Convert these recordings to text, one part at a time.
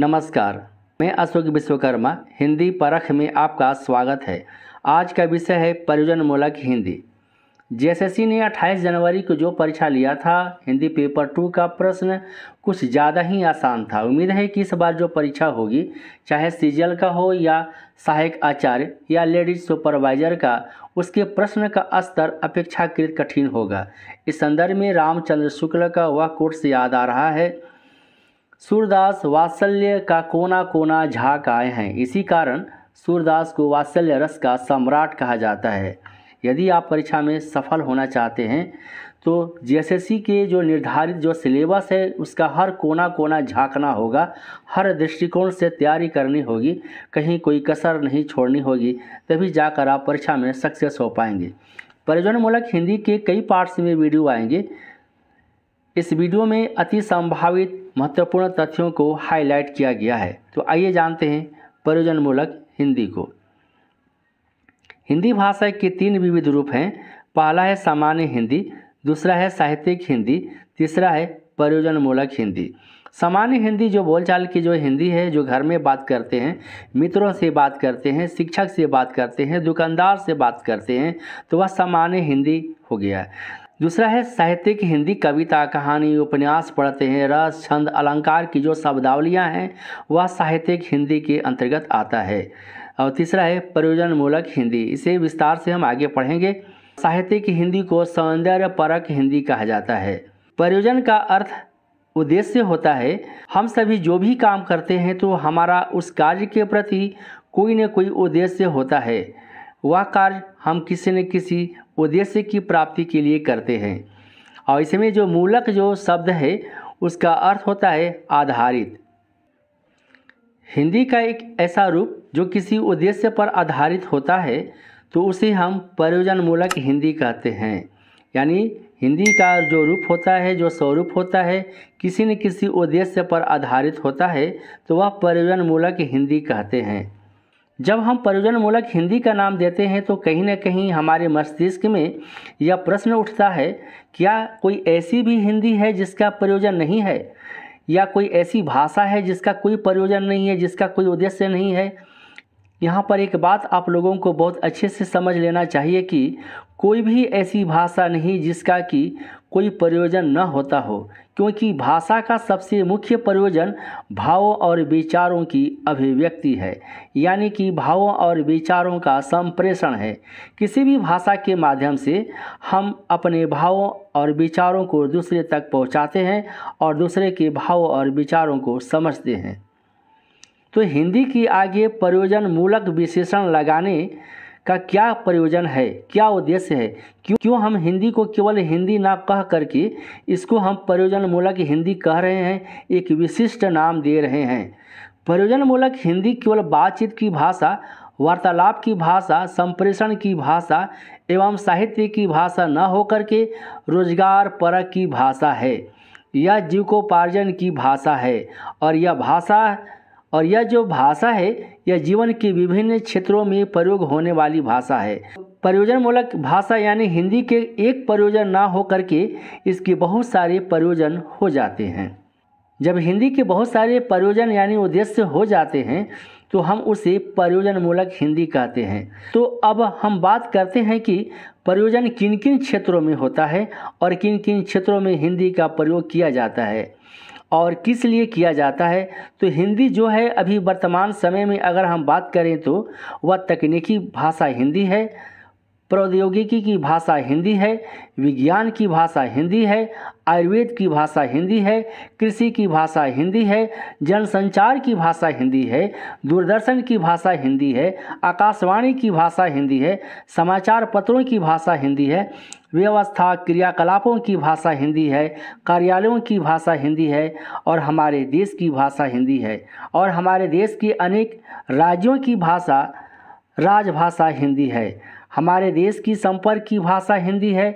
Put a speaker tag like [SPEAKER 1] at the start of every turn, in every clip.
[SPEAKER 1] नमस्कार मैं अशोक विश्वकर्मा हिंदी परख में आपका स्वागत है आज का विषय है प्रयोजन मूलक हिंदी जेएसएससी ने 28 जनवरी को जो परीक्षा लिया था हिंदी पेपर टू का प्रश्न कुछ ज़्यादा ही आसान था उम्मीद है कि इस बार जो परीक्षा होगी चाहे सीजीएल का हो या सहायक आचार्य या लेडीज सुपरवाइजर का उसके प्रश्न का स्तर अपेक्षाकृत कठिन होगा इस संदर्भ में रामचंद्र शुक्ल का वह कोर्स याद आ रहा है सूरदास वात्सल्य का कोना कोना झाँक आए हैं इसी कारण सूरदास को वात्सल्य रस का सम्राट कहा जाता है यदि आप परीक्षा में सफल होना चाहते हैं तो जीएसएससी के जो निर्धारित जो सिलेबस है उसका हर कोना कोना झांकना होगा हर दृष्टिकोण से तैयारी करनी होगी कहीं कोई कसर नहीं छोड़नी होगी तभी जाकर आप परीक्षा में सक्सेस हो पाएंगे परिजनमूलक हिंदी के कई पार्ट्स में वीडियो आएंगे इस वीडियो में अति संभावित महत्वपूर्ण तथ्यों को हाईलाइट किया गया है तो आइए जानते हैं प्रयोजनमूलक हिंदी को हिंदी भाषा के तीन विविध रूप हैं पहला है सामान्य हिंदी दूसरा है साहित्यिक हिंदी तीसरा है मूलक हिंदी सामान्य हिंदी जो बोलचाल की जो हिंदी है जो घर में बात करते हैं मित्रों से बात करते हैं शिक्षक से बात करते हैं दुकानदार से बात करते हैं तो वह सामान्य हिंदी हो गया दूसरा है साहित्यिक हिंदी कविता कहानी उपन्यास पढ़ते हैं रस छंद अलंकार की जो शब्दावलियाँ हैं वह साहित्यिक हिंदी के अंतर्गत आता है और तीसरा है मूलक हिंदी इसे विस्तार से हम आगे पढ़ेंगे साहित्यिक हिंदी को सौंदर्य परक हिंदी कहा जाता है प्रयोजन का अर्थ उद्देश्य होता है हम सभी जो भी काम करते हैं तो हमारा उस कार्य के प्रति कोई न कोई उद्देश्य होता है वह कार्य हम किसी न किसी उद्देश्य की प्राप्ति के लिए करते हैं और इसमें जो मूलक जो शब्द है उसका अर्थ होता है आधारित हिंदी का एक ऐसा रूप जो किसी उद्देश्य पर आधारित होता है तो उसे हम प्रयोजन मूलक हिंदी कहते हैं यानी हिंदी का जो रूप होता है जो स्वरूप होता है किसी न किसी उद्देश्य पर आधारित होता है तो वह प्रयोजन मूलक हिंदी कहते हैं जब हम प्रयोजनमूलक हिंदी का नाम देते हैं तो कहीं ना कहीं हमारे मस्तिष्क में यह प्रश्न उठता है क्या कोई ऐसी भी हिंदी है जिसका प्रयोजन नहीं है या कोई ऐसी भाषा है जिसका कोई प्रयोजन नहीं है जिसका कोई उद्देश्य नहीं है यहाँ पर एक बात आप लोगों को बहुत अच्छे से समझ लेना चाहिए कि कोई भी ऐसी भाषा नहीं जिसका कि कोई प्रयोजन न होता हो क्योंकि भाषा का सबसे मुख्य प्रयोजन भावों और विचारों की अभिव्यक्ति है यानी कि भावों और विचारों का संप्रेषण है किसी भी भाषा के माध्यम से हम अपने भावों और विचारों को दूसरे तक पहुंचाते हैं और दूसरे के भावों और विचारों को समझते हैं तो हिंदी की आगे प्रयोजन मूलक विशेषण लगाने का क्या प्रयोजन है क्या उद्देश्य है क्यों क्यों हम हिंदी को केवल हिंदी ना कह करके इसको हम प्रयोजन मूलक हिंदी कह रहे हैं एक विशिष्ट नाम दे रहे हैं प्रयोजन मूलक हिंदी केवल बातचीत की भाषा वार्तालाप की भाषा संप्रेषण की भाषा एवं साहित्य की भाषा न होकर के रोजगार परक की भाषा है यह जीवकोपार्जन की भाषा है और यह भाषा और यह जो भाषा है यह जीवन के विभिन्न क्षेत्रों में प्रयोग होने वाली भाषा है प्रयोजन मूलक भाषा यानी हिंदी के एक प्रयोजन ना हो करके इसके बहुत सारे प्रयोजन हो जाते हैं जब हिंदी के बहुत सारे प्रयोजन यानी उद्देश्य हो जाते हैं तो हम उसे प्रयोजन मूलक हिंदी कहते हैं तो अब हम बात करते हैं कि प्रयोजन किन किन क्षेत्रों में होता है और किन किन क्षेत्रों में हिंदी का प्रयोग किया जाता है और किस लिए किया जाता है तो हिंदी जो है अभी वर्तमान समय में अगर हम बात करें तो वह तकनीकी भाषा हिंदी है प्रौद्योगिकी की भाषा हिंदी है विज्ञान की भाषा हिंदी है आयुर्वेद की भाषा हिंदी है कृषि की भाषा हिंदी है जनसंचार की भाषा हिंदी है दूरदर्शन की भाषा हिंदी है आकाशवाणी की भाषा हिंदी है समाचार पत्रों की भाषा हिंदी है व्यवस्था क्रियाकलापों की भाषा हिंदी है कार्यालयों की भाषा हिंदी है और हमारे देश की भाषा हिंदी है और हमारे देश के अनेक राज्यों की भाषा राजभाषा हिंदी है हमारे देश की संपर्क की भाषा हिंदी है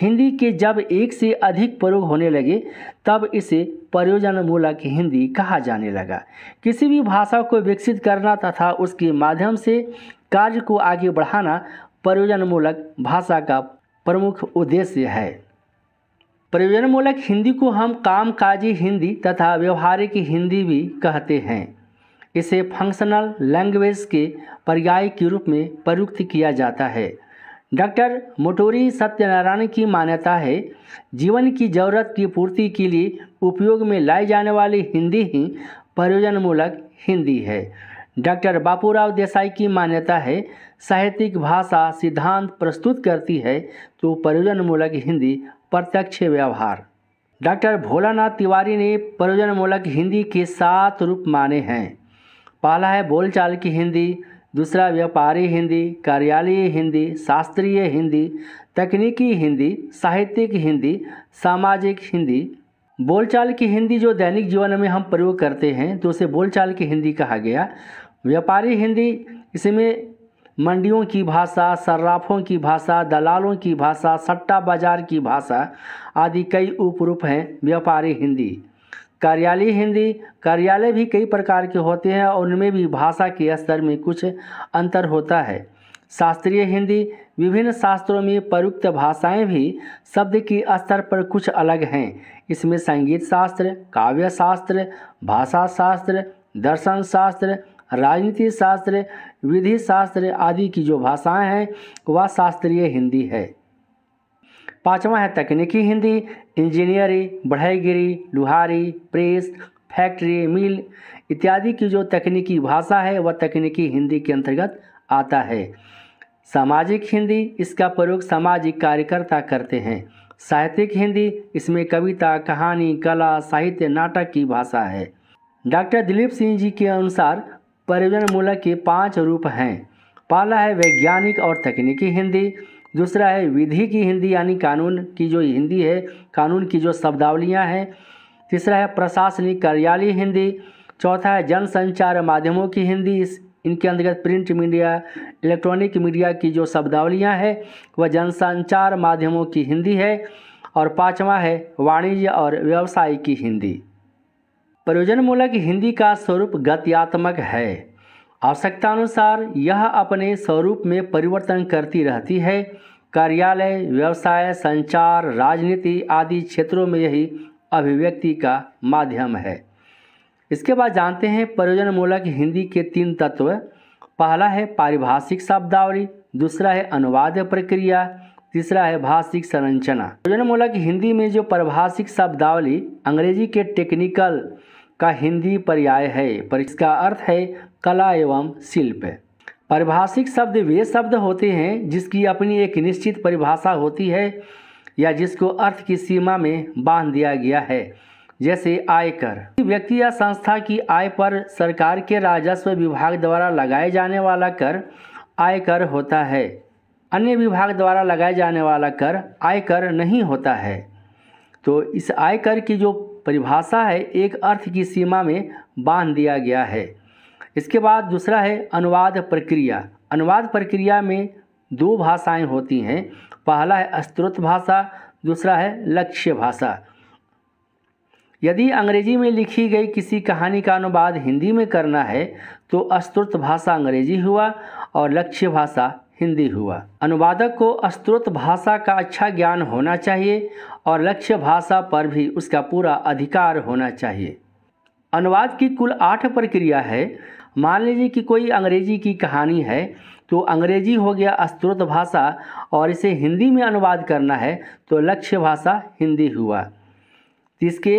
[SPEAKER 1] हिंदी के जब एक से अधिक प्रयोग होने लगे तब इसे प्रयोजन मूलक हिंदी कहा जाने लगा किसी भी भाषा को विकसित करना तथा उसके माध्यम से कार्य को आगे बढ़ाना प्रयोजन मूलक भाषा का प्रमुख उद्देश्य है प्रयोजनमूलक हिंदी को हम कामकाजी हिंदी तथा व्यवहारिक हिंदी भी कहते हैं इसे फंक्शनल लैंग्वेज के पर्याय के रूप में प्रयुक्त किया जाता है डॉक्टर मोटोरी सत्यनारायण की मान्यता है जीवन की जरूरत की पूर्ति के लिए उपयोग में लाई जाने वाली हिंदी ही प्रयोजनमूलक हिंदी है डॉक्टर बापूराव देसाई की मान्यता है साहित्यिक भाषा सिद्धांत प्रस्तुत करती है तो प्रयोजनमूलक हिंदी प्रत्यक्ष व्यवहार डॉक्टर भोलानाथ तिवारी ने प्रयोजनमूलक हिंदी के सात रूप माने हैं पहला है बोलचाल की हिंदी दूसरा व्यापारी हिंदी कार्यालय हिंदी शास्त्रीय हिंदी तकनीकी हिंदी साहित्यिक हिंदी सामाजिक हिंदी बोलचाल की हिंदी जो दैनिक जीवन में हम प्रयोग करते हैं तो उसे बोलचाल की हिंदी कहा गया व्यापारी हिंदी इसमें मंडियों की भाषा सर्राफों की भाषा दलालों की भाषा सट्टा बाजार की भाषा आदि कई उपरूप हैं व्यापारी हिंदी कार्यालय हिंदी कार्यालय भी कई प्रकार के होते हैं और उनमें भी भाषा के स्तर में कुछ अंतर होता है शास्त्रीय हिंदी विभिन्न शास्त्रों में प्रयुक्त भाषाएं भी शब्द के स्तर पर कुछ अलग हैं इसमें संगीत शास्त्र काव्य शास्त्र भाषा शास्त्र दर्शन शास्त्र राजनीति शास्त्र विधि शास्त्र आदि की जो भाषाएं हैं वह शास्त्रीय हिंदी है पांचवा है तकनीकी हिंदी इंजीनियरिंग बढ़ईगिरी लुहारी प्रेस फैक्ट्री मिल इत्यादि की जो तकनीकी भाषा है वह तकनीकी हिंदी के अंतर्गत आता है सामाजिक हिंदी इसका प्रयोग सामाजिक कार्यकर्ता करते हैं साहित्यिक हिंदी इसमें कविता कहानी कला साहित्य नाटक की भाषा है डॉक्टर दिलीप सिंह जी के अनुसार परिवर्तन मूलक के पांच रूप हैं पहला है वैज्ञानिक और तकनीकी हिंदी दूसरा है विधि की हिंदी यानी कानून की जो हिंदी है कानून की जो शब्दावलियाँ हैं तीसरा है प्रशासनिक कार्यालय हिंदी चौथा है जनसंचार माध्यमों की हिंदी इस इनके अंतर्गत प्रिंट मीडिया इलेक्ट्रॉनिक मीडिया की जो शब्दावलियाँ हैं वह जनसंचार माध्यमों की हिंदी है और पाँचवा है वाणिज्य और व्यवसाय की हिंदी प्रयोजन मूलक हिंदी का स्वरूप गत्यात्मक है आवश्यकतानुसार यह अपने स्वरूप में परिवर्तन करती रहती है कार्यालय व्यवसाय संचार राजनीति आदि क्षेत्रों में यही अभिव्यक्ति का माध्यम है इसके बाद जानते हैं प्रयोजन मूलक हिंदी के तीन तत्व पहला है पारिभाषिक शब्दावली दूसरा है अनुवाद प्रक्रिया तीसरा है भाषिक संरचना प्रयोजन मूलक हिंदी में जो पारिभाषिक शब्दावली अंग्रेजी के टेक्निकल का हिंदी पर्याय है पर इसका अर्थ है कला एवं शिल्प परिभाषिक शब्द वे शब्द होते हैं जिसकी अपनी एक निश्चित परिभाषा होती है या जिसको अर्थ की सीमा में बांध दिया गया है जैसे आयकर व्यक्ति या संस्था की आय पर सरकार के राजस्व विभाग द्वारा लगाए जाने वाला कर आयकर होता है अन्य विभाग द्वारा लगाए जाने वाला कर आयकर नहीं होता है तो इस आयकर की जो परिभाषा है एक अर्थ की सीमा में बांध दिया गया है इसके बाद दूसरा है अनुवाद प्रक्रिया अनुवाद प्रक्रिया में दो भाषाएं होती हैं पहला है स्त्रोत भाषा दूसरा है लक्ष्य भाषा यदि अंग्रेजी में लिखी गई किसी कहानी का अनुवाद हिंदी में करना है तो स्त्रोत भाषा अंग्रेजी हुआ और लक्ष्य भाषा हिंदी हुआ अनुवादक को स्त्रोत भाषा का अच्छा ज्ञान होना चाहिए और लक्ष्य भाषा पर भी उसका पूरा अधिकार होना चाहिए अनुवाद की कुल आठ प्रक्रिया है मान लीजिए कि कोई अंग्रेजी की कहानी है तो अंग्रेजी हो गया स्त्रोत भाषा और इसे हिंदी में अनुवाद करना है तो लक्ष्य भाषा हिंदी हुआ इसके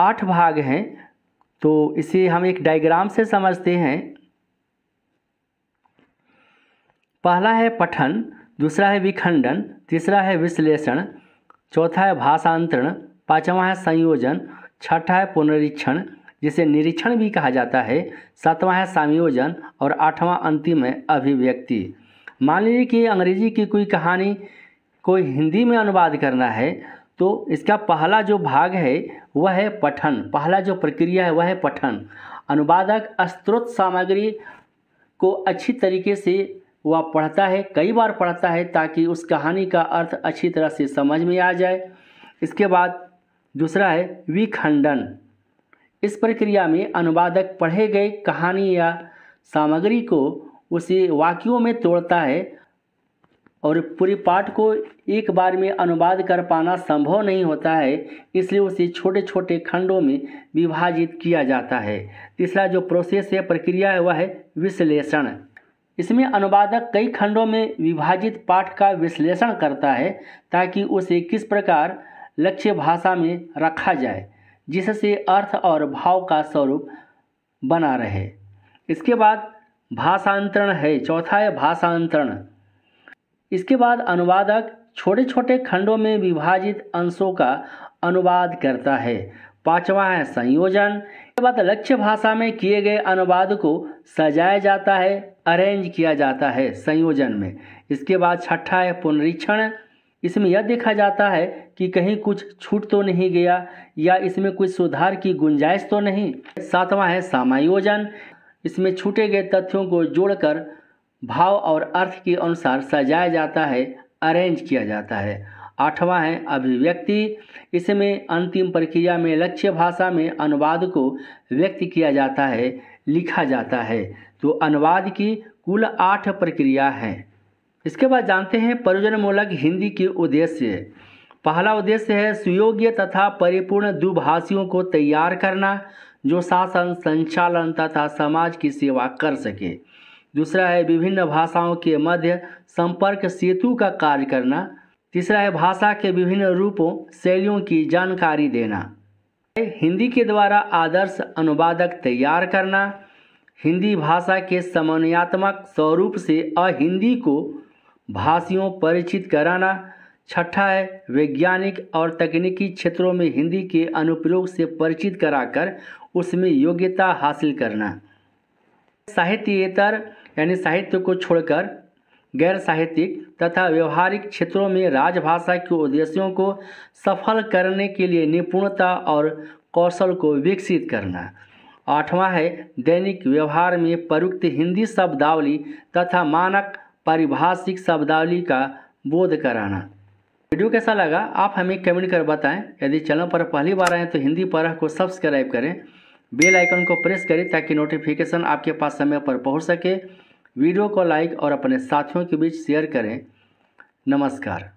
[SPEAKER 1] आठ भाग हैं तो इसे हम एक डायग्राम से समझते हैं पहला है पठन दूसरा है विखंडन तीसरा है विश्लेषण चौथा है भाषांतरण पाँचवा है संयोजन छठा है पुनरीक्षण जिसे निरीक्षण भी कहा जाता है सातवां है संयोजन और आठवां अंतिम है अभिव्यक्ति मान लीजिए कि अंग्रेजी की कोई कहानी को हिंदी में अनुवाद करना है तो इसका पहला जो भाग है वह है पठन पहला जो प्रक्रिया है वह है पठन अनुवादक स्त्रोत सामग्री को अच्छी तरीके से वह पढ़ता है कई बार पढ़ता है ताकि उस कहानी का अर्थ अच्छी तरह से समझ में आ जाए इसके बाद दूसरा है विखंडन इस प्रक्रिया में अनुवादक पढ़े गए कहानी या सामग्री को उसे वाक्यों में तोड़ता है और पूरे पाठ को एक बार में अनुवाद कर पाना संभव नहीं होता है इसलिए उसे छोटे छोटे खंडों में विभाजित किया जाता है तीसरा जो प्रोसेस है प्रक्रिया है वह है विश्लेषण इसमें अनुवादक कई खंडों में विभाजित पाठ का विश्लेषण करता है ताकि उसे किस प्रकार लक्ष्य भाषा में रखा जाए जिससे अर्थ और भाव का स्वरूप बना रहे इसके बाद भाषांतरण है चौथा है भाषांतरण इसके बाद अनुवादक छोटे छोटे खंडों में विभाजित अंशों का अनुवाद करता है पांचवा है संयोजन के बाद लक्ष्य भाषा में किए गए अनुवाद को सजाया जाता है अरेंज किया जाता है संयोजन में इसके बाद छठा है पुनरीक्षण इसमें यह देखा जाता है कि कहीं कुछ छूट तो नहीं गया या इसमें कुछ सुधार की गुंजाइश तो नहीं सातवां है समायोजन इसमें छूटे गए तथ्यों को जोड़कर भाव और अर्थ के अनुसार सजाया जाता है अरेंज किया जाता है आठवां है अभिव्यक्ति इसमें अंतिम प्रक्रिया में लक्ष्य भाषा में अनुवाद को व्यक्त किया जाता है लिखा जाता है तो अनुवाद की कुल आठ प्रक्रिया हैं इसके बाद जानते हैं प्रयोजनमूलक हिंदी के उद्देश्य पहला उद्देश्य है सुयोग्य तथा परिपूर्ण दुभाषियों को तैयार करना जो शासन संचालन तथा समाज की सेवा कर सके दूसरा है विभिन्न भाषाओं के मध्य संपर्क सेतु का कार्य करना तीसरा है भाषा के विभिन्न रूपों शैलियों की जानकारी देना हिंदी के द्वारा आदर्श अनुवादक तैयार करना हिंदी भाषा के समन्यात्मक स्वरूप से अहिंदी को भाषियों परिचित कराना छठा है वैज्ञानिक और तकनीकी क्षेत्रों में हिंदी के अनुप्रयोग से परिचित कराकर उसमें योग्यता हासिल करना साहित्येतर यानी साहित्य को छोड़कर गैर साहित्यिक तथा व्यवहारिक क्षेत्रों में राजभाषा के उद्देश्यों को सफल करने के लिए निपुणता और कौशल को विकसित करना आठवां है दैनिक व्यवहार में प्रयुक्त हिंदी शब्दावली तथा मानक पारिभाषिक शब्दावली का बोध कराना वीडियो कैसा लगा आप हमें कमेंट कर बताएं यदि चैनल पर पहली बार आएँ तो हिंदी परह को सब्सक्राइब करें बेल आइकन को प्रेस करें ताकि नोटिफिकेशन आपके पास समय पर पहुंच सके वीडियो को लाइक और अपने साथियों के बीच शेयर करें नमस्कार